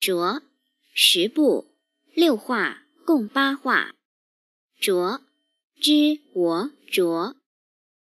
拙十步六画共八画拙知我拙